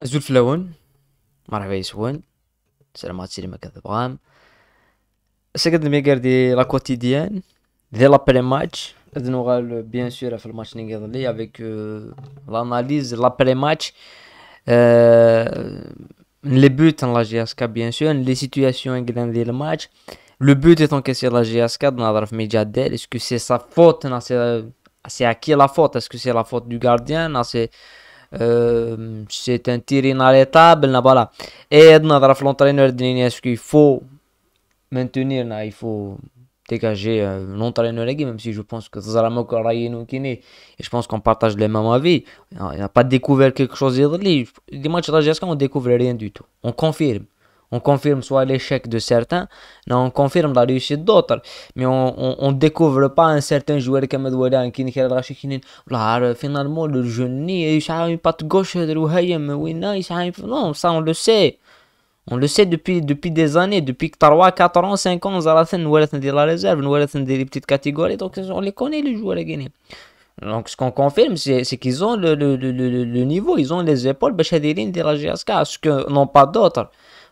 Je vous remercie. Je vous remercie. C'est le match de Abraham. C'est le de la quotidienne. De l'après-match. Nous allons bien sûr faire le match avec l'analyse de l'après-match. Les buts dans la GSK, bien sûr. Les situations de sont le match. Le but est en question de la GSK. Est-ce que c'est sa faute C'est à qui la faute Est-ce que c'est la faute du gardien euh, c'est un tir inarrêtable voilà et on في l'entraîneur de est-ce qu'il faut maintenir il faut dégager l'entraîneur euh, même si je pense que Zaramok Rayen et je pense qu'on partage les mêmes avis il n'a pas découvert quelque chose des matchs de on découvre rien du tout on confirme on confirme soit l'échec de certains, non on confirme la réussite d'autres. Mais on ne découvre pas un certain joueur comme Edouard qui Finalement, le jeune, il a une patte gauche de Non, ça on le sait. On le sait depuis, depuis des années, depuis 3, 4 ans, 5 ans, Zalatan, nous la réserve, nous des petites catégories, donc on les connaît les joueurs Donc ce qu'on confirme, c'est qu'ils ont le, le, le, niveau, ils ont les épaules, ce que n'ont pas d'autres.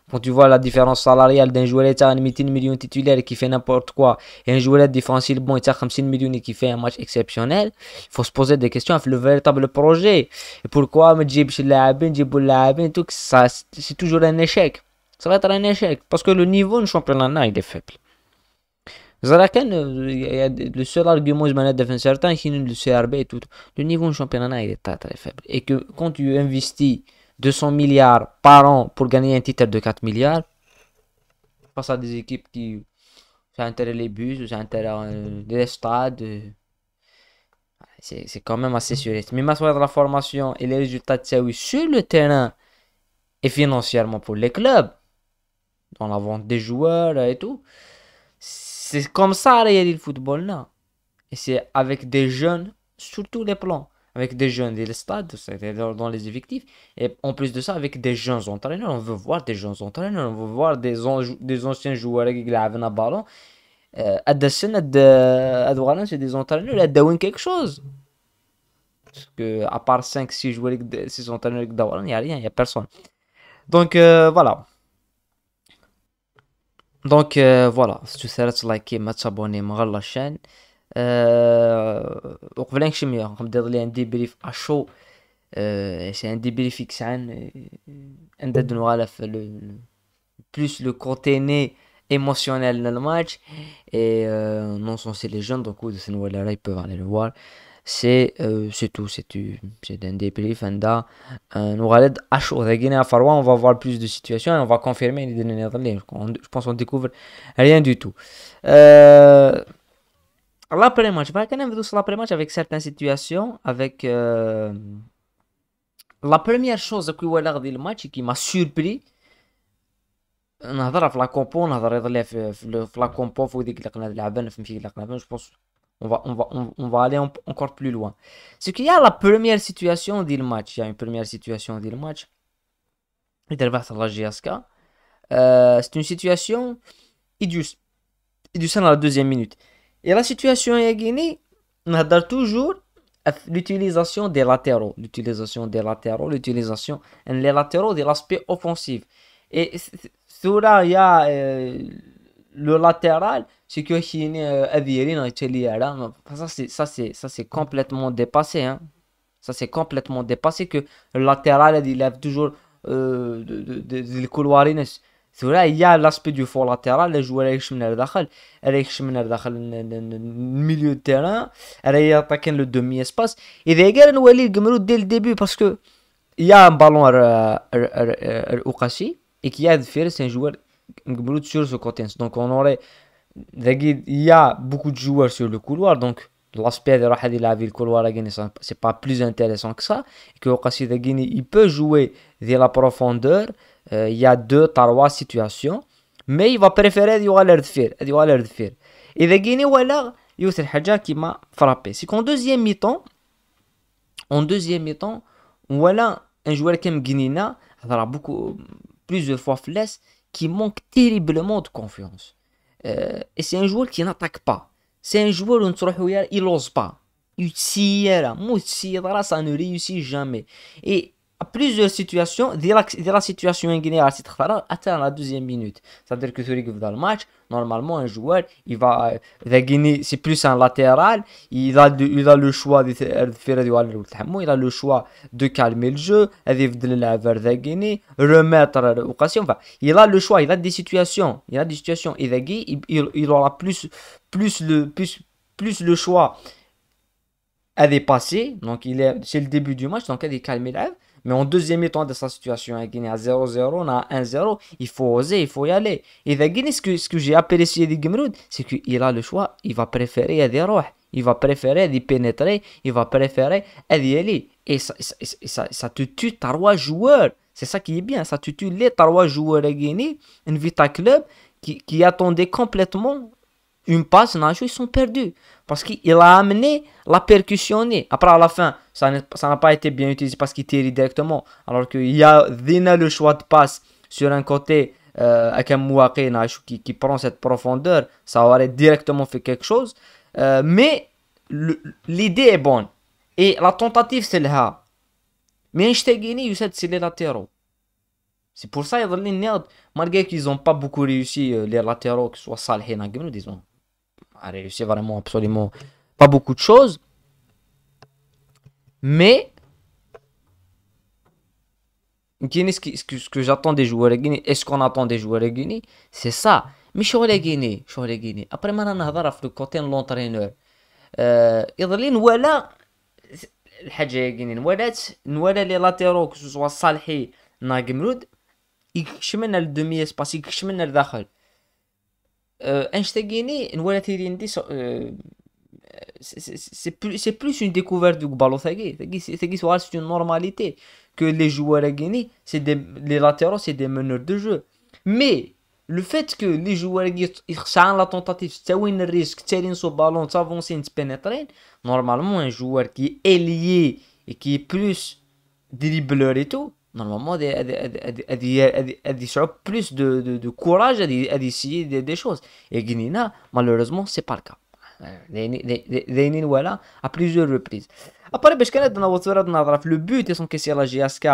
Quand tu vois la différence salariale d'un joueur qui a un million titulaire qui fait n'importe quoi et un joueur défensif bon qui a 50 millions et qui fait un match exceptionnel, il faut se poser des questions avec le véritable projet. Et pourquoi me tout ça c'est toujours un échec. Ça va être un échec parce que le niveau du championnat il est faible. le seul argument de je m'en défendu certains, c'est le CRB tout. Le niveau du championnat il est très très faible. Et que quand tu investis 200 milliards par an pour gagner un titre de 4 milliards face à des équipes qui font intérêt les bus, intérêt euh, les stades. c'est quand même assez suriste. Mais m'asseoir de la formation et les résultats de Saoui sur le terrain et financièrement pour les clubs, dans la vente des joueurs et tout, c'est comme ça réel le football là. Et c'est avec des jeunes sur tous les plans avec des jeunes des stades, c'est-à-dire dans les effectifs. Et en plus de ça, avec des jeunes entraîneurs, on veut voir des jeunes entraîneurs, on veut voir des, anciens joueurs qui avaient un ballon. Euh, Adassin, Adoualan, euh, c'est des entraîneurs, ils quelque chose. Parce que, à part 5-6 joueurs, 6 entraîneurs avec Adoualan, il n'y a rien, il n'y a personne. Donc, euh, voilà. Donc, voilà. Si tu sais, like, t'abonner à la chaîne. Euh, وقبل ما un غنبدا لي euh, c'est plus le né émotionnel dans le match et non censé les jeunes donc de ce là ils peuvent aller le voir c'est euh, c'est tout c'est un débrief un à chaud on va voir plus de situations on va confirmer je pense on découvre rien du tout L'après-match, bah, quand même, l'après-match avec certaines situations, avec. Euh, la première chose que j'ai regardé le match et qui m'a surpris, نهضر a لا la compo, on a regardé لا كومبو فوق ديك اللي قلنا لعبه نفهم فيك اللي pense, on va on va on va aller encore plus loin c'est qu'il y a la première situation du match il y a une première situation du match il derbat la GSK euh, c'est une situation idus idus à la deuxième minute et la situation en Guinée, on a toujours l'utilisation des latéraux, l'utilisation des latéraux, l'utilisation des latéraux de l'aspect offensif. Et là, il y a euh, le latéral, c'est que euh, ça c'est ça c'est ça c'est complètement dépassé hein. Ça c'est complètement dépassé que le latéral il a toujours euh, de, de, il y a l'aspect du fort latéral les joueurs électriques d'arrière milieu le milieu terrain elle attaquent le demi espace et d'ailleurs le joueur dès le début parce que y a un ballon au euh, quasi euh, euh, et qui a de faire c'est un joueur sur ce côté donc on aurait il y a beaucoup de joueurs sur le couloir donc l'aspect de la ville couloir hein, ce n'est pas plus intéressant que ça et qu'au il peut jouer de la profondeur euh, il y a deux, tarois situations. Mais il va préférer dire l'air de faire. l'air de faire. Et le gagner, voilà, c'est le chose qui m'a frappé. C'est qu'en deuxième mi-temps, en deuxième mi-temps, voilà un joueur comme Gnina, il beaucoup plusieurs fois flèche, qui manque terriblement de confiance. Euh, et c'est un joueur qui n'attaque pas. C'est un joueur où il n'ose pas. Il tire, il tire, ça ne réussit jamais. Et à plusieurs situations, dès la, situation en Guinée, atteint la deuxième minute. C'est-à-dire que celui dans le match, normalement, un joueur, il va, la c'est plus un latéral, il a, il a le choix de faire du il a le choix de calmer le jeu, vers la Guinée, remettre l'occasion, enfin, il a le choix, il a des situations, il a des situations, et va il, aura plus, plus le, plus, plus le choix à dépasser, donc il est, c'est le début du match, donc il est calmé l'œuvre. Mais en deuxième mi-temps de sa situation, il Guinée à 0-0, on a 1-0, il faut oser, il faut y aller. Et la Guinée, ce que, ce que j'ai apprécié de Gimroud, c'est qu'il a le choix, il va préférer à des Il va préférer d'y pénétrer, il va préférer des aller. Et ça, ça, te tue ta roi joueur. C'est ça qui est bien, ça te tue les trois joueurs à Guinée, une Vita Club qui, qui attendait complètement une passe, ils sont perdus. Parce qu'il a amené la percussionner. Après, à la fin, ça n'a pas été bien utilisé parce qu'il tire directement. Alors qu'il y a le choix de passe sur un côté euh, avec un Mouaké qui, prend cette profondeur. Ça aurait directement fait quelque chose. Euh, mais l'idée est bonne. Et la tentative, c'est là. Mais Einstein, c'est les latéraux. C'est pour ça qu'ils malgré qu'ils n'ont pas beaucoup réussi euh, les latéraux, que ce soit Salhé, disons a réussi vraiment absolument pas beaucoup de choses. Mais Guinée, ce, que, ce que j'attends des joueurs de Guinée, est-ce qu'on attend des joueurs de Guinée C'est ça. Mais je suis Guinée, je Guinée. Après, maintenant, on va euh, le côté de l'entraîneur. يظلين voilà الحاجه يا كيني نولات نولا لي لاتيرو كو سوا صالحي ناقمرود يكشمنا للدومي اسباس يكشمنا لداخل euh, Einstein Nouala euh, c'est plus c'est plus une découverte du ballon, c'est une normalité que les joueurs à des les latéraux c'est des meneurs de jeu mais le fait que les joueurs ils la tentative un risque tirer un ballon s'avancer se pénétrer normalement un joueur qui est lié et qui est plus dribbleur et tout normalement elle, elle, elle, elle, elle, plus de, de, courage à décider des, choses et Guinina malheureusement c'est pas le cas Les euh, voilà à plusieurs reprises après dans la dans la le but est son à la GSK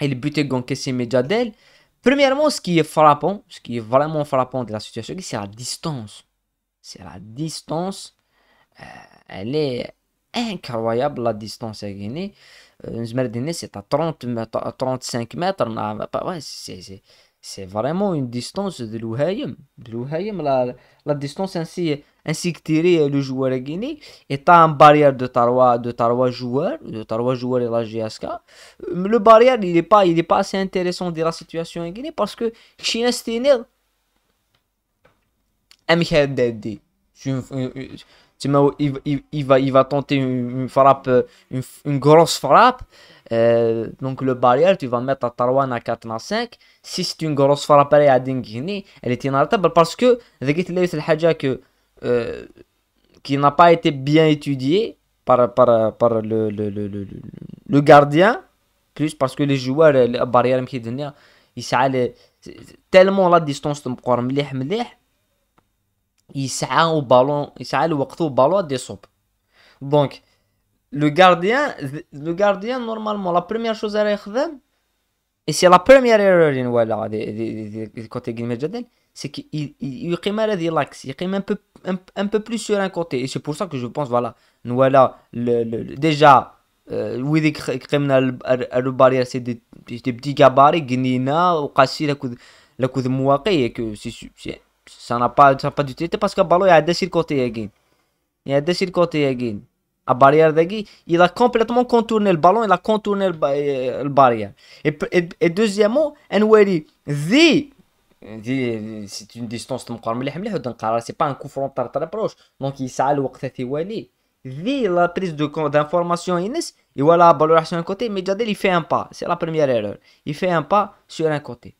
et le but est son caissier Medjadel premièrement ce qui est frappant ce qui est vraiment frappant de la situation c'est la distance c'est la distance euh, elle est incroyable la distance à gagner. Euh, c'est à 30 mètres, à 35 mètres. c'est vraiment une distance de l'Ouhaïm. la, distance ainsi, ainsi que tiré euh, le joueur à Guinée. est tu barrière de Tarwa, de Tarwa joueur, de joueur et la GSK. Euh, le barrière, il n'est pas, il pas assez intéressant de la situation à Guinée parce que Chien Stinel, Amkhadadi il, il, il, va, il va tenter une, frappe, euh, une, grosse frappe. Euh, donc le barrière, tu vas mettre à Tarwan à 4 à 5. Si c'est une grosse frappe à elle est inarrêtable parce que, que euh, qui n'a pas été bien étudié par, par, par le, le, le, le, gardien, plus parce que les joueurs, le barrière, ils tellement la distance de mettre il s'arrête au ballon, il s'est au au ballon des descendre Donc, le gardien, le gardien, normalement, la première chose à faire, et c'est la première erreur, voilà, côté guillemets jaden c'est qu'il crime à il crime un peu un, un peu plus sur un côté et c'est pour ça que je pense voilà voilà le, le, le, déjà euh, oui des criminels le c'est des petits gabarits gnina ou cassis la coude la coude et que c'est ça n'a pas, ça pas d'utilité parce que le ballon est des sur côté again. Il est des sur côté again. À barrière de il a complètement contourné le ballon, il a contourné le, euh, barrière. Et, et, et deuxièmement, Nweri, the c'est une distance c'est pas un coup frontal très proche donc il allé au vu la prise d'information Inès et voilà ballon sur un côté mais Jadel il fait un pas c'est la première erreur il fait un pas sur un côté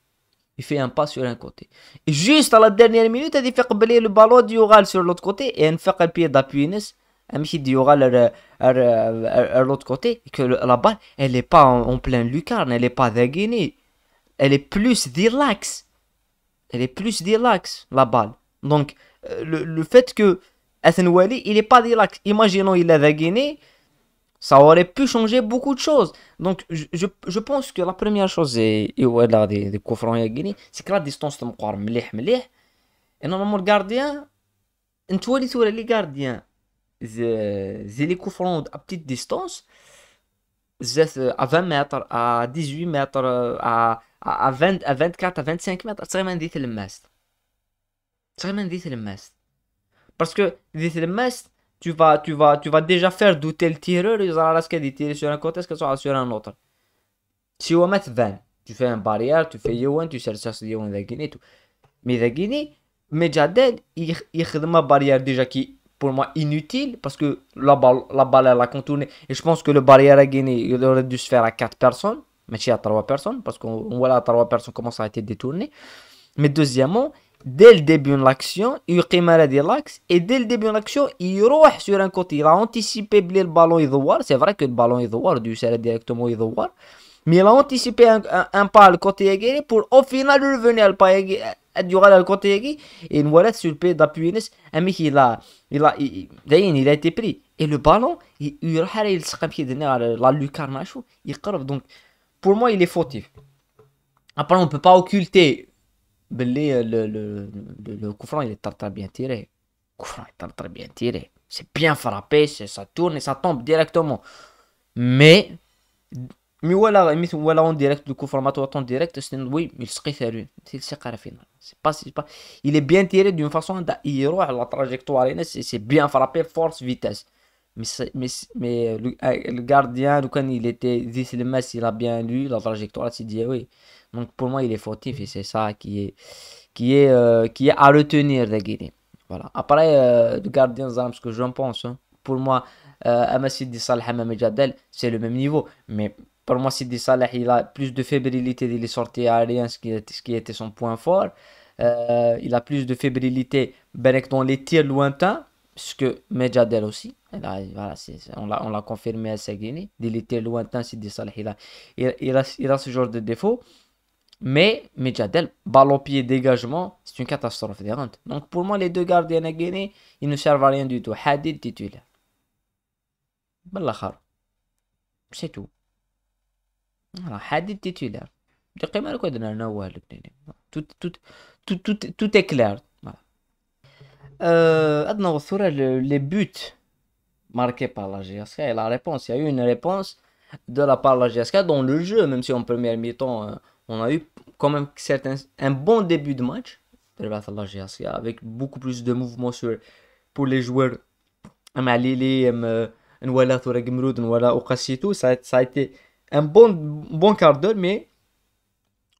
il fait un pas sur un côté. Et juste à la dernière minute, il fait le ballon oral sur l'autre côté et il fait un pied d'appui Amchi Oral à l'autre côté. que la balle, elle n'est pas en, plein lucarne, elle n'est pas dégainée. Elle est plus relax. Elle est plus relax, la balle. Donc, euh, le, fait que Athenwali, il n'est pas relax. Imaginons, il a dégainé ça aurait pu changer beaucoup de choses. Donc, je, pense que la première chose, et là des, des c'est que la distance de Mouar, mlih, mlih. Et normalement, gardien, une les gardiens, c'est les coups à petite distance, à 20 mètres, à 18 mètres, à, à, 20, à 24, à 25 mètres, c'est vraiment dit le C'est vraiment le Parce que, dit le tu vas, tu vas, tu vas déjà faire douter le tireur, il aura scène de tirer sur un côté, ce que sur un autre. Si on met 20, tu fais un barrière, tu fais Yowen, tu sur Yowen la Guinée, tout. Mais la Guinée, Medjaden, il, il fait ma barrière déjà qui pour moi inutile parce que la balle, la balle elle a contourné et je pense que le barrière à Guinée il aurait dû se faire à 4 personnes mais si à 3 personnes parce qu'on voit là 3 personnes comment ça a été détourné mais deuxièmement dès le début de l'action, il de l'axe et dès le début de l'action, il roule sur un côté. Il a anticipé le ballon Idouar. C'est vrai que le ballon Idouar, du sera directement Idouar. Mais il a anticipé un, un, un pas le côté pour au final revenir le pas euh, durant le côté Et nous voilà sur le pied d'appui Un il a, il, a, il, il a été pris. Et le ballon, il, il, il se rapide donné à la lucarne. Il Donc, pour moi, il est fautif. Après, on ne peut pas occulter Belli, le, le, le, le coup franc, il est très, très bien tiré. Le coup franc est très, très bien tiré. C'est bien frappé, ça tourne et ça tombe directement. Mais, mais voilà, mais voilà en direct, le coup, format en direct, c'est un oui, mais il se fait lui. C'est le secret final. C'est pas, c'est pas. Il est bien tiré d'une façon, il à la trajectoire, c'est c'est bien frappé, force, vitesse mais, mais, mais euh, ah, le, gardien, il était dit il a bien lu la trajectoire, il dit eh oui. Donc pour moi, il est fautif et c'est ça qui est, qui est, euh, qui est à retenir la Guinée. Voilà. Après, euh, le gardien, ce que j'en pense, hein, pour moi, euh, Di Salah c'est le même niveau. Mais pour moi, Sidi Salah, il a plus de fébrilité, de les sortir à rien, ce qui, ce qui était son point fort. il a plus de fébrilité dans les tirs lointains que Medjadel aussi, on l'a confirmé à Seguini, il était lointain, il a, ce genre de défaut. Mais Medjadel, ballon pied, dégagement, c'est une catastrophe rentes. Donc pour moi, les deux gardiens à Guinée, ils ne servent à rien du tout. Hadid titulaire. C'est tout. Hadid titulaire. Tout, tout est clair. Euh, ah, les buts marqués par la GSK et la réponse. Il y a eu une réponse de la part de la GSK dans le jeu, même si en première mi-temps, euh, on a eu quand même certains, un bon début de match de la GSK, avec beaucoup plus de mouvements sur, pour les joueurs. Malili, Nwala ça a été un bon, bon quart d'heure, mais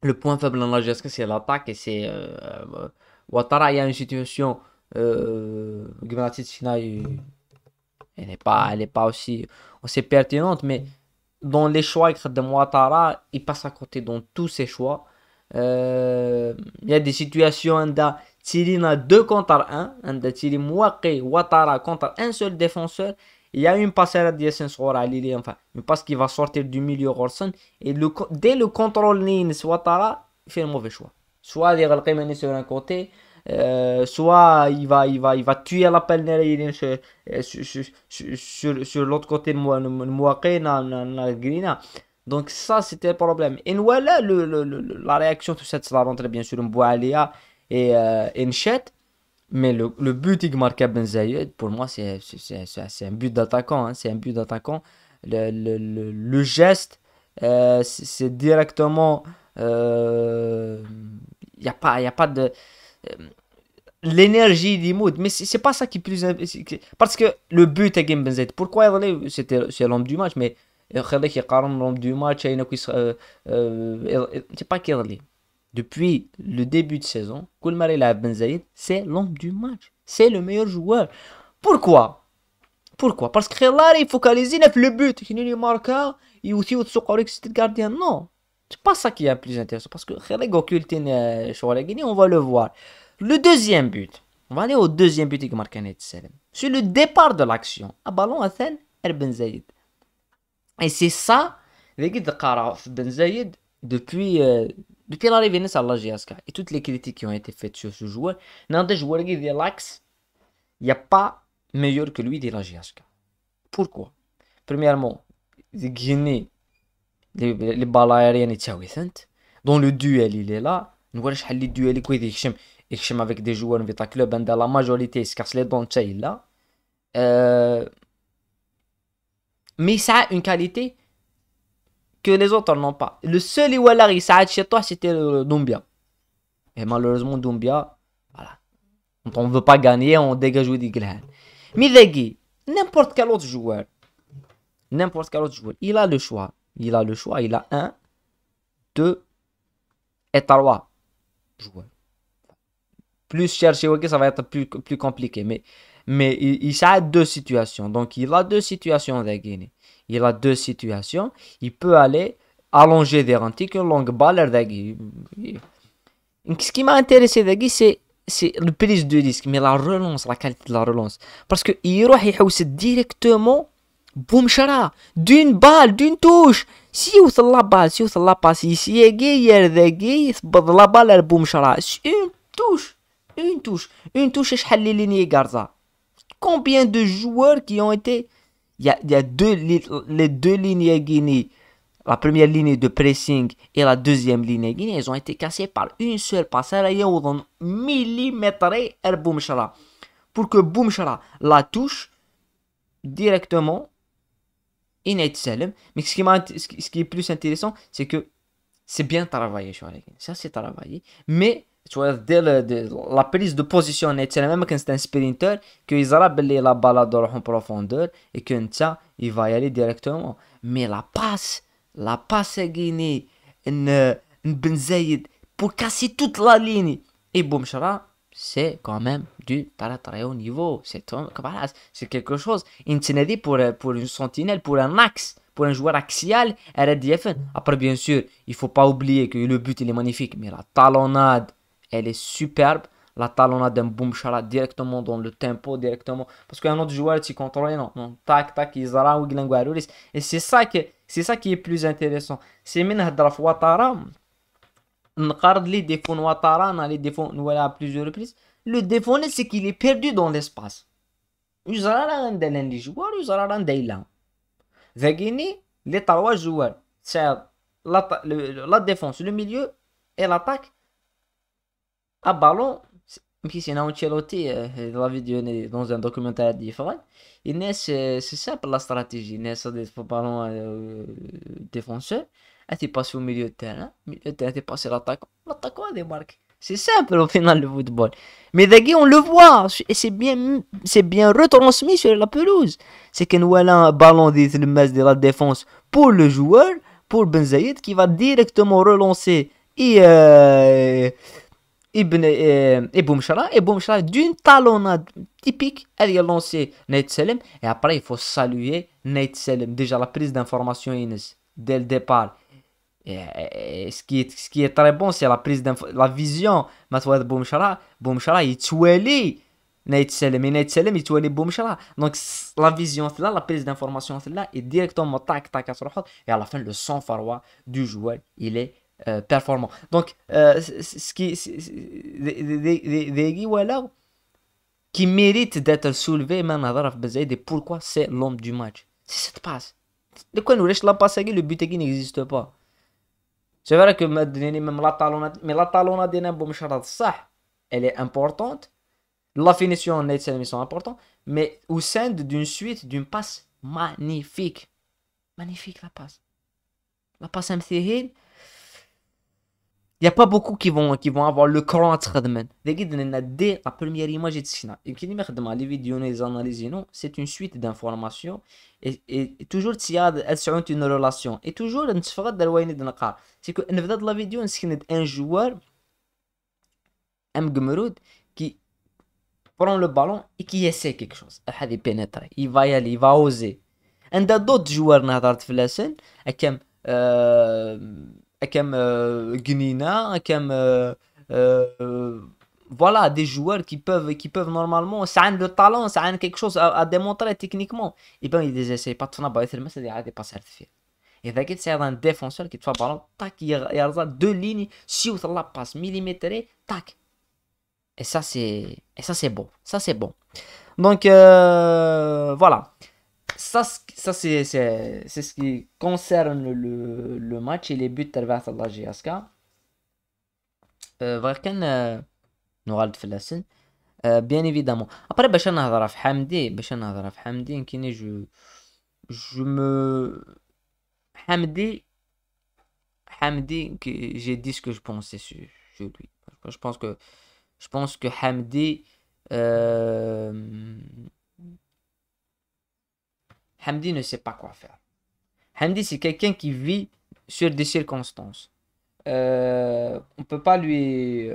le point faible dans la GSK, c'est l'attaque et c'est. Euh, euh, Ouattara, il y a une situation euh, Gnatisina, elle n'est pas, elle pas aussi, aussi pertinente, mais dans les choix de Ouattara, il passe à côté dans tous ses choix. Euh, il y a des situations où y a deux contre un, de Thierry Mouaké Ouattara contre un seul défenseur. Il y a une passerelle à Diasen à Lili, enfin, mais parce qu'il va sortir du milieu Orson. Et dès le contrôle ni Ouattara, il fait un mauvais choix. Soit il est sur un côté, euh, soit il va, il va, il va tuer la pelle euh, sur, sur, sur, l'autre côté de moi donc ça c'était le problème. Et voilà le, la réaction de cette la rentrée bien sûr Mboualia et euh, chète, Mais le, le but marque Ben Zayed, pour moi, c'est un but d'attaquant. Hein, c'est un but d'attaquant. Le, geste, euh, c'est directement. Il n'y a, pas, y a pas de l'énergie du mood. Mais c'est pas ça qui est plus. Parce que le but est Game Z. Pourquoi c'était c'est l'homme du match, mais خليك euh, يقارن l'homme du match euh, euh, c'est pas est. depuis le début de saison كل la يلعب c'est l'homme du match c'est le meilleur joueur pourquoi pourquoi parce que خلاري focalisé sur le but il كي نيني ماركا يوثي وتسوق c'est le gardien non c'est pas ça qui est plus intéressant parce que sur occulté guinée on va le voir le deuxième but, on va aller au deuxième but marque un marqué C'est le départ de l'action, à ballon à Erben Zayed. Et c'est ça, les guides de Ben Zayed depuis, euh, depuis l'arrivée de la GSK et toutes les critiques qui ont été faites sur ce joueur. Dans des joueurs qui de l'axe, il n'y a pas meilleur que lui de la GSK. Pourquoi Premièrement, Guinée, les, les balles aériennes, dans le duel, il est là. Nous voyons le duel, il et des joueurs de جوار Club, la majorité se لا les les لي دون là. Mais ça a une qualité que les autres n'ont pas. Le seul Iwalar il s'arrête chez toi, c'était Doumbia. Et malheureusement, Doumbia, voilà. Quand on ne veut pas gagner, on dégage Woody Mais Midegi, n'importe quel autre joueur, n'importe quel autre joueur, il a le choix. Il a le choix, il a un, deux et trois joueurs plus chercher, ok, ça va être plus, plus compliqué. Mais, mais il, a deux situations. Donc, il a deux situations, Il a deux situations. Il peut aller allonger des rantiques, une longue balle, Ce qui m'a intéressé, c'est c'est le prise de disque, mais la relance, la qualité de la relance. Parce que il va directement, boum, d'une balle, d'une touche. Si vous la balle, si vous la passe ici, il y a la balle, boum, chara une touche. Une touche, et les lignes Garza. Combien de joueurs qui ont été. Il y a, il y deux, les deux lignes Guinée. La première ligne de pressing et la deuxième ligne Guinée, elles ont été cassées par une seule passe. millimètre millimétré Boumchara. Pour que Boumchara la touche directement. in Salem. Mais ce qui, ce qui est plus intéressant, c'est que c'est bien travaillé, Ça, c'est travaillé. Mais tu vois, dès la prise de position, même quand c'est un spiriteur qu'ils araient la balade en profondeur et qu'un tcha, il va y aller directement. Mais la passe, la passe est gagnée, une benzaïd, pour casser toute la ligne. Et Boumchara, c'est quand même du très haut niveau. C'est quelque chose. Une pour pour une sentinelle, pour un axe, pour un joueur axial, elle est Après, bien sûr, il ne faut pas oublier que le but est magnifique, mais la talonnade elle est superbe. La talonnade d'un boom directement dans le tempo, directement. Parce qu'un autre joueur, tu contrôles, non, non. Tac, tac, Izara ou Guilanguarulis. Et c'est ça, que, c'est ça qui est plus intéressant. C'est Minah Draf Ouattara. Nqard les défauts Ouattara, on a les défauts à plusieurs reprises. Le défaut, c'est qu'il est perdu dans l'espace. Izara l'un des joueurs, Izara Il des l'un. Vagini, les trois joueurs. C'est la, la défense, le milieu et l'attaque. Un ah, Ballon, qui c'est Ancelotti, euh, la dans un documentaire différent, il c'est simple la stratégie, il n'est des ballons défenseur, elle est passée au milieu de terrain, milieu de terrain, est passé à l'attaquant, l'attaquant a C'est simple au final le football. Mais d'ailleurs on le voit et c'est bien c'est bien retransmis sur la pelouse. C'est nous voilà un ballon des de la défense pour le joueur, pour Benzaïd qui va directement relancer et euh, Ibn, euh, Boumchara Et d'une talonnade typique, elle a lancé Nate Selim et après il faut saluer Nate Selim. Déjà la prise d'information dès le départ. ce, qui est, très bon, c'est la prise la vision. Matouad Boumchara, Boumchara, il tuait Nate Selim. Et Nate Selim, il tuait Boumchara. Donc, la vision, là, la prise d'information, là, est directement tac, tac, à Et à la fin, le sang faroua du joueur, il est euh, performant. Donc, euh, ce qui, des qui mérite d'être soulevé, même à Daraf Bezaïd, et pourquoi c'est l'homme du match C'est cette passe. De quoi nous reste la passe le but qui n'existe pas. C'est vrai que même la talonnade, mais la ça, elle est importante. La finition en est sont mais au sein d'une suite, d'une passe magnifique. Magnifique la passe. La passe MCH, il n'y a pas beaucoup qui vont, qui vont avoir le courant à Tradman. Dès la première image de Sina, et qui fait que les vidéos, les non c'est une suite d'informations. Et, et, toujours, elles une relation. Et toujours, on se fera de la C'est que dans la vidéo, on se un joueur, un qui prend le ballon et qui essaie quelque chose. Ah, il va y aller, il va oser. Et d'autres joueurs, on a d'autres flèches, comme Gnina, comme voilà des joueurs qui peuvent qui peuvent normalement ça a le talent ça a quelque chose à, démontrer techniquement et eh ben ils essayent pas de faire mais ah, ça c'est des passer de faire et t'inquiète c'est un défenseur qui te fait ballon tac il y a deux lignes si la passe millimétrée tac et ça c'est et ça c'est bon ça c'est bon donc euh, voilà ça ça c'est c'est c'est ce qui concerne le le match et les buts traversants de la GSK. Euh, Vraiment, euh, nous allons de la euh, Bien évidemment. Après, ben je ne vais pas faire Hamdi, je ne vais pas faire Hamdi. En qui ne je je me Hamdi Hamdi que j'ai dit ce que je pensais sur lui. Je pense que je pense que Hamdi Hamdi ne sait pas quoi faire. Hamdi, c'est quelqu'un qui vit sur des circonstances. Euh, on ne peut pas lui.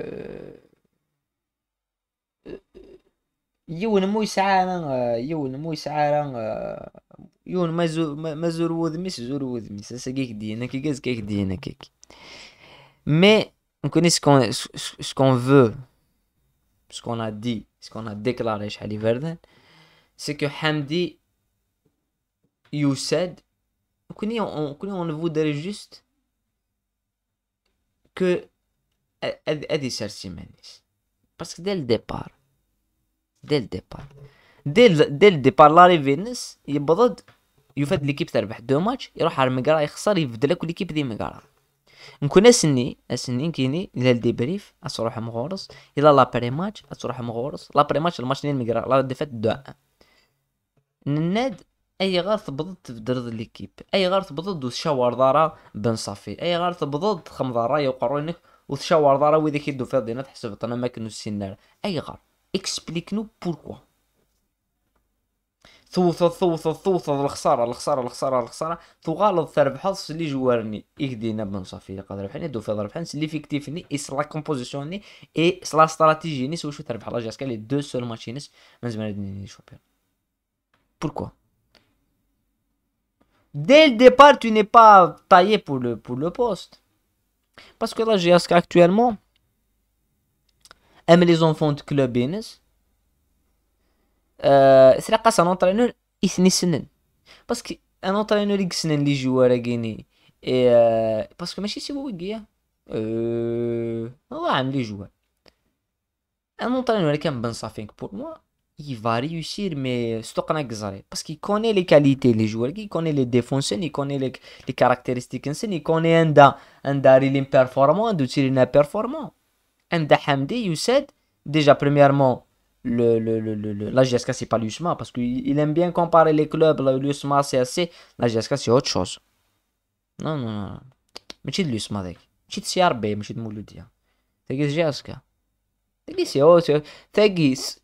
Mais on connaît ce qu'on veut, ce qu'on a dit, ce qu'on a déclaré chez Ali c'est que Hamdi يساد وكوني وكوني اون فودري جوست كو هادي سار سيمانيس باسكو ديال الديبار ديال الديبار ديال ديال الديبار لاريفي نس يبضد يفاد ليكيب تربح دو ماتش يروح على مقرا يخسر يبدل لك ليكيب دي مقرا نكون اسني اسني كيني الى الديبريف اصروح مغورس الى لابري ماتش اصروح مغورس لابري ماتش الماتش ديال مقرا لا ديفات دو ان الناد اي غار تبضض تبدرد ليكيب اي غار تبضض وتشاور دارا بن صافي اي غار تبضض تخم دارا يقرونك وتشاور دارا واذا كيدو فيها دينا تحسب طنا ما كنو السينار اي غار اكسبليك نو بوركوا ثوث ثوث ثوث الخسارة الخسارة الخسارة الخسارة تغالط تربح اللي جوارني إيدينا بن صافي قدر ربحنا دو في ضرب حنس اللي فيكتيفني إس لا كومبوزيسيوني إي إس لا استراتيجي نيس وشو تربح لا جاسكا لي دو سول ماتشينس من زمان الدنيا شوبير بوركوا Dès le départ, tu n'es pas taillé pour le, pour le poste. Parce que là, ce actuellement aime les enfants de club et euh, C'est la casse un entraîneur pas Parce qu'un entraîneur Isnissenen, les joueurs à Guinée. Et euh, parce que machin, si vous, voyez, Euh. Ouais, les joueurs. Un entraîneur qui aime Ben Safink pour moi il va réussir, mais parce qu'il connaît les qualités, les joueurs, il connaît les défenses, il connaît les, les caractéristiques, il connaît un da, un da performant, un tirina performant. Un da Hamdi, Youssed, déjà premièrement, le, le, le, le, la GSK c'est pas l'USMA, parce qu'il aime bien comparer les clubs, l'USMA c'est assez, la GSK c'est autre chose. Non, non, non. Mais c'est de l'USMA, hein. c'est de CRB, mais c'est de Mouloudia. C'est de GSK. C'est de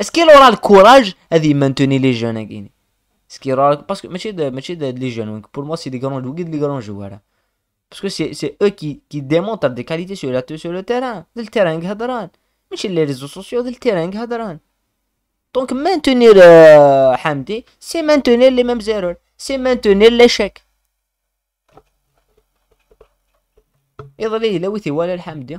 اسكي لورا الكوراج هذه مانتوني لي جون اكيني اسكي لورا باسكو ماشي دا ماشي دا لي جون وينك بور موا سي دي غران وكيد لي غران جوار باسكو سي سي او كي كي ديمونتر دي كاليتي سو لا سو لو تيران ديال التيران هضران ماشي لي ريزو سوسيو ديال التيران هضران دونك مانتونير حمدي سي مانتوني لي ميم زيرور سي مانتوني لي شيك يضلي لا وثي ولا الحمدي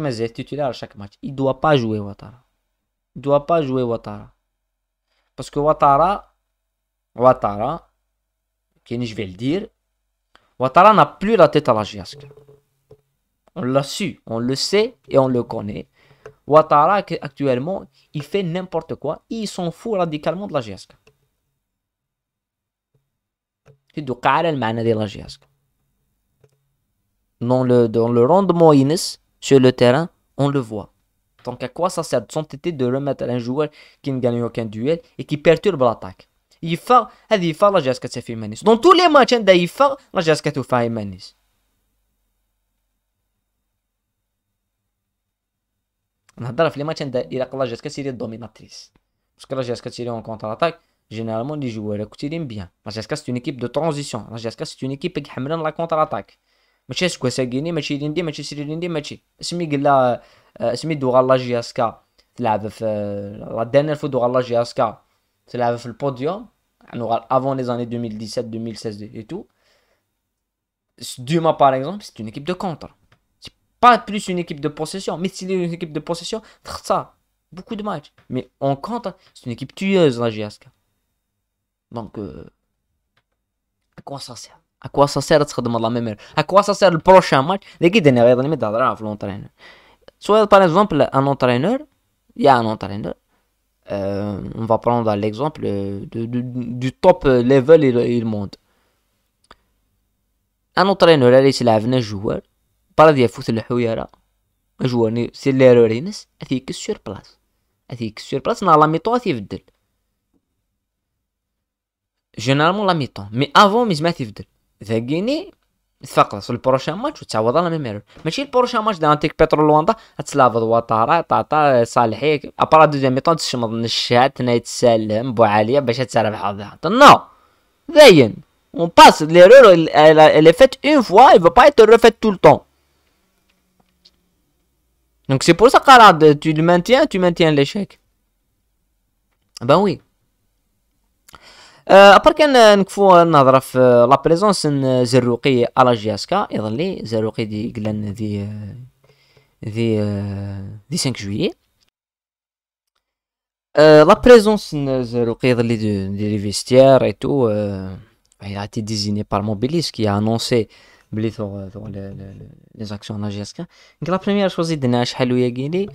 mais c'est titulaire à chaque match. Il ne doit pas jouer Ouattara. Il ne doit pas jouer Ouattara. Parce que Ouattara, Ouattara, je vais le dire, Ouattara n'a plus la tête à la Giasca On l'a su, on le sait et on le connaît. Ouattara, actuellement, il fait n'importe quoi. Il s'en fout radicalement de la de Dans le, dans le rendement Inès, sur le terrain, on le voit. Tant qu'à quoi ça sert de s'entêter de remettre un joueur qui ne gagne aucun duel et qui perturbe l'attaque la dans tous les matchs On hein, d'Ifa, dans les matchs la d'Irak, est dominatrice. Parce que la GSK est en contre-attaque, généralement les joueurs écoutent bien. La GSK c'est une équipe de transition. La GSK c'est une équipe qui aime la contre-attaque. ماشي c'est ماشي ليندي ماشي سريليندي ماشي اسمي قلا اسمي دوغالا جياسكا تلعب في لا دانيير فو دوغالا جياسكا تلعب في podium, avant les années 2017 2016 et tout Duma par exemple c'est une équipe de contre c'est pas plus une équipe de possession mais c'est une équipe de possession ça beaucoup de matchs mais en contre c'est une équipe tueuse la GSK donc euh, quoi ça sert اكواسا سير تخدم الله ما مير اكواسا سير البروشان ماتش داكي داني غيظني ما تهضر في لونترينور سوا باغ اكزومبل ان اونترينور يا ان اونترينور Euh, on va prendre l'exemple du top level il, ان اونترينور اللي تيلعبنا جوار براد يفوت الحويره جوار سي ليرورينس ينس اثيك سور بلاص اثيك سور بلاص نا لا ميطون تيبدل جينيرالمون لا ميطون مي افون ميزما تيبدل ثقيني تفقدس في البروشان ماتش وتعوض على ميميرو ماشي البروشان ماتش دانتيك بيترول وانطا تسلافض وطارا طاطا صالحي ابارا دوزيام ميطون تشمض نشات نايت سالم بوعاليه باش تسرب حظها نو زين اون باس ليرور اللي فات اون فوا اي فو با être ريفيت tout le دونك سي بور سا ça دو مانتيان تو مانتيان لي شيك l'échec وي Après, nous avons vu la présence de Zeroukhi à la GSK, Zeroukhi qui est venu le 5 juillet. La présence de Zeroukhi qui de venue le 5 juillet a été désigné par Mobilis qui a annoncé les actions de la GSK. La première chose est de neige, c'est de guider.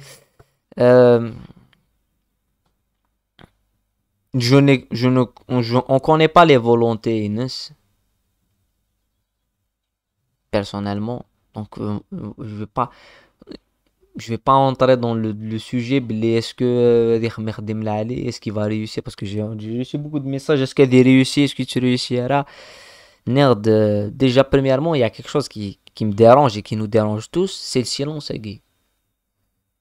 Je, ne, je ne on connaît pas les volontés, Inès. Personnellement. Donc, euh, euh, je vais pas. Je vais pas entrer dans le, sujet, est-ce que euh, est-ce qu'il va réussir Parce que j'ai reçu beaucoup de messages, est-ce qu'il réussit, est-ce que tu réussiras Nerd, déjà premièrement, il y a quelque chose qui, me dérange et qui nous dérange tous, c'est le silence, Guy.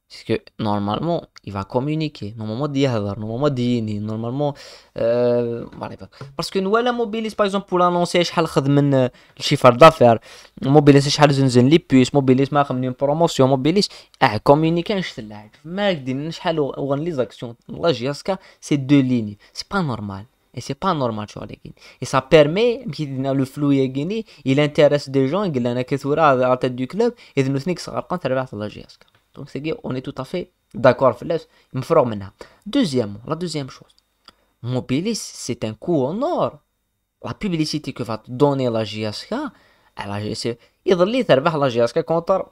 Parce que normalement, il va communiquer normalement يهضر normalement ينهي normalement whatever parce que nous voilà mobilise par exemple pour annoncer شحال خذ من الشيفر دافير mobilise شحال زنزن لي بيس موبيليس ما خذ من بروموسيون موبيليس اه كومونيكانش اللاعب ما قدرنا شحال وغن لي زاكسيون لا جياسكا سي دو ليني سي با نورمال Et c'est pas normal, tu vois, les Guinées. Et ça permet, qu'il le flou et Guinée, il intéresse des gens, il y a à la tête du club, et de nous, on a tu peu de la GSK. Donc c'est que on est tout à fait d'accord في اللبس مفروغ منها دوزيامون لا دوزيام شوز موبيليس سي ان كو اونور لا بوبليسيتي كو فات دوني لا جي اس كا على جي اس يظل تربح لا جي اس كا كونتر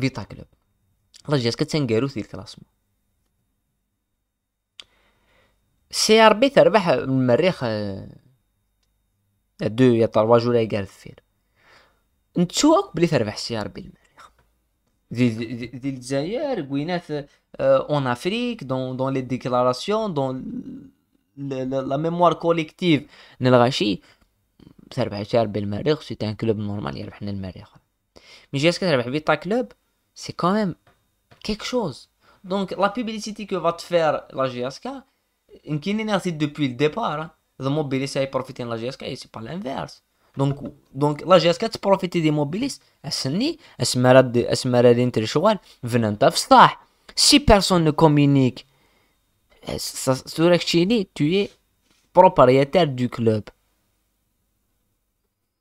فيتا كلوب لا جي اس كا تنقارو في الكلاسمون سي ار بي تربح المريخ دو يا تروا جولاي قال فيه نتشوك بلي تربح سي ار بي الم d'ailleurs, Guinée en Afrique, dans les déclarations, dans la mémoire collective, elle ne fait rien. Maroc, c'est un club normal, elle travaille le Maroc. Mais la GSK travaille dans un club, c'est quand même quelque chose. Donc la publicité que va te faire la GSK, qui est née depuis le départ, la mobilité qui va profiter de la GSK, ce n'est pas l'inverse. Donc donc là j'ai askat profiter des mobilistes si personne ne communique eh, sura khchine tu es propriétaire du club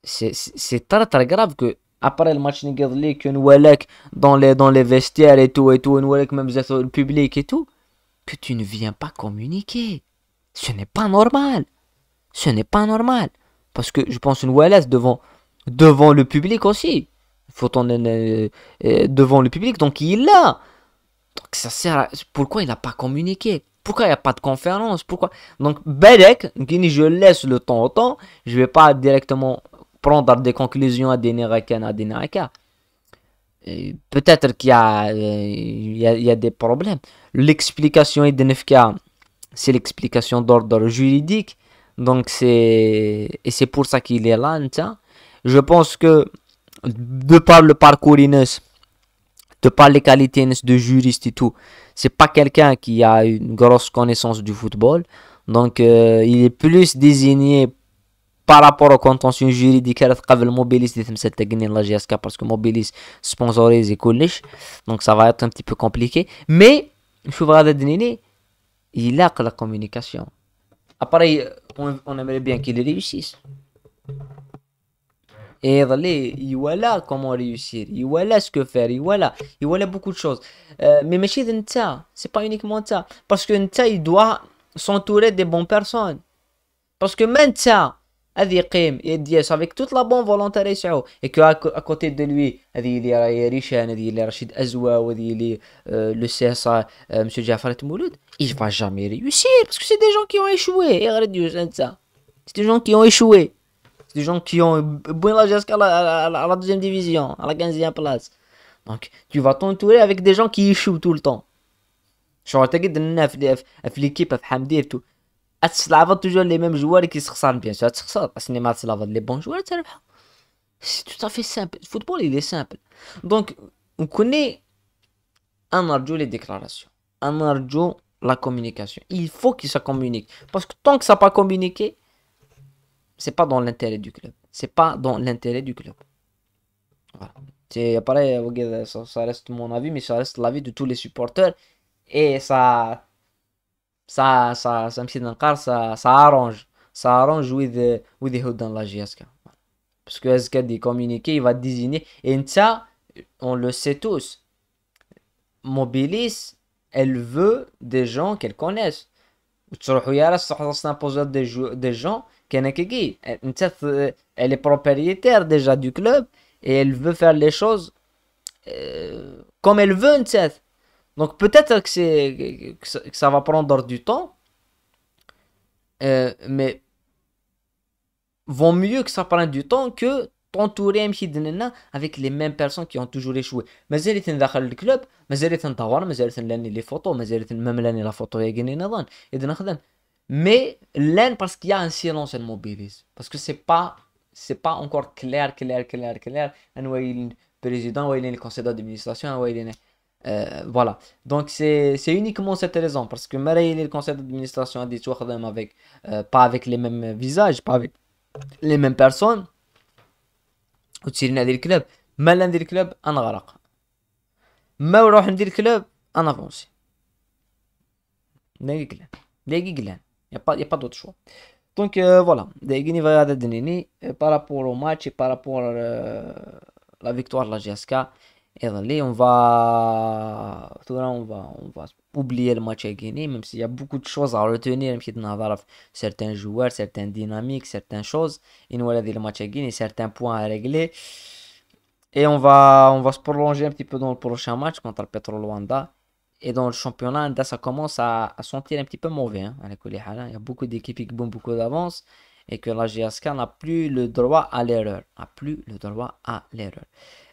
c'est très très grave que après le match niga le que walaque dans dans les vestiaires et tout et tout et walaque même le public et tout que tu ne viens pas communiquer ce n'est pas normal ce n'est pas normal parce que je pense une OLS devant, devant le public aussi. Faut en, euh, euh, devant le public. Donc il l'a. Pourquoi il n'a pas communiqué Pourquoi il n'y a pas de conférence Pourquoi Donc Bedek, je laisse le temps au temps. Je ne vais pas directement prendre des conclusions à Deneraka, à Peut-être qu'il euh, y, a, des problèmes. L'explication est c'est l'explication d'ordre juridique. Donc c'est et c'est pour ça qu'il est là. Je pense que de par le parcours Inès, de par les qualités de juriste et tout, c'est pas quelqu'un qui a une grosse connaissance du football. Donc euh, il est plus désigné par rapport aux contentions juridiques le Mobilis la parce que Mobilis sponsorise et collège donc ça va être un petit peu compliqué mais je vous il a que la communication après on, aimerait bien qu'il réussisse Et voilà comment réussir, voilà ce que faire, voilà, il voilà beaucoup de choses. Euh, mais Machid Nta, c'est pas uniquement ça. Parce que Nta, il doit s'entourer des bonnes personnes. Parce que même ça, avec toute la bonne volontarisation et qu'à côté de lui il y a Rishan, Rachid Azwa, le CSA M. Jaffer et tout le il ne va jamais réussir parce que c'est des gens qui ont échoué c'est des gens qui ont échoué c'est des gens qui ont beaucoup d'âge jusqu'à la 2ème division à la 15ème place donc tu vas t'entourer avec des gens qui échouent tout le temps je crois que tu vois dans l'équipe de à ce toujours les mêmes joueurs qui se ressentent bien sûr. À les les bons joueurs, c'est tout à fait simple. Le football, il est simple. Donc, on connaît un ordre les déclarations, un ordre la communication. Il faut qu'il se communique parce que tant que ça pas communiqué, c'est pas dans l'intérêt du club. C'est pas dans l'intérêt du club. C'est pareil, ça reste mon avis, mais ça reste l'avis de tous les supporters et ça ça, ça, ça me dit ça, ça arrange. Ça arrange with, dans la GSK. Parce que SK des communiquer, il va désigner. Et ça, on le sait tous. Mobilis, elle veut des gens qu'elle connaisse. des gens euh, elle est propriétaire déjà du club et elle veut faire les choses euh, comme elle veut une donc peut-être que, c'est, que ça va prendre du temps, euh, mais vaut mieux que ça prenne du temps que t'entourer un avec les mêmes personnes qui ont toujours échoué. Mais elles étaient dans le club, mais elles étaient dans mais elles les photos, mais elles étaient même la photo et Mais l'un parce qu'il y a un silence elle mobilise parce que c'est pas c'est pas encore clair clair clair clair. le président, le conseil d'administration, un euh, voilà, donc c'est uniquement cette raison parce que Marie, le conseil d'administration a dit avec euh, pas avec les mêmes visages, pas avec les mêmes personnes. Ou tirer le club, mais l'un des club en arac, mais au rond des clubs en avance. Les giglans, les il n'y a pas, d'autre choix. Donc euh, voilà voilà, des de va par rapport au match et par rapport à la victoire de la JSK là on va, on va, on va oublier le match à Guinée, même s'il y a beaucoup de choses à retenir, même si on a certains joueurs, certaines dynamiques, certaines choses, et nous a le match à Guinée, certains points à régler. Et on va, on va se prolonger un petit peu dans le prochain match contre le Petrol Et dans le championnat, ça commence à, sentir un petit peu mauvais. Hein, hein. il y a beaucoup d'équipes qui bombent beaucoup d'avance et que la GSK n'a plus le droit à l'erreur n'a plus le droit à l'erreur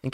ان